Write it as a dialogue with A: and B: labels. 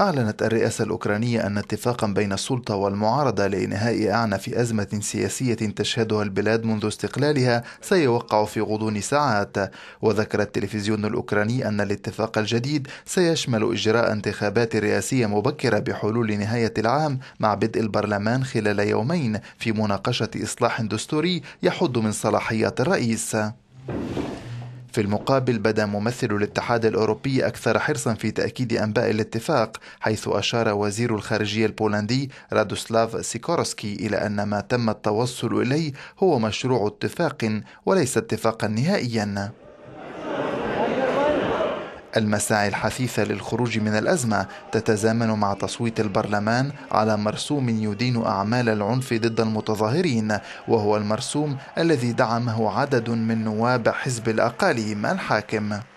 A: أعلنت الرئاسة الأوكرانية أن اتفاقا بين السلطة والمعارضة لإنهاء أعنف أزمة سياسية تشهدها البلاد منذ استقلالها سيوقع في غضون ساعات وذكر التلفزيون الأوكراني أن الاتفاق الجديد سيشمل إجراء انتخابات رئاسية مبكرة بحلول نهاية العام مع بدء البرلمان خلال يومين في مناقشة إصلاح دستوري يحد من صلاحيات الرئيس في المقابل بدا ممثل الاتحاد الأوروبي أكثر حرصا في تأكيد أنباء الاتفاق حيث أشار وزير الخارجية البولندي رادوسلاف سيكورسكي إلى أن ما تم التوصل إليه هو مشروع اتفاق وليس اتفاقا نهائيا المساعي الحثيثة للخروج من الأزمة تتزامن مع تصويت البرلمان على مرسوم يدين أعمال العنف ضد المتظاهرين وهو المرسوم الذي دعمه عدد من نواب حزب الأقاليم الحاكم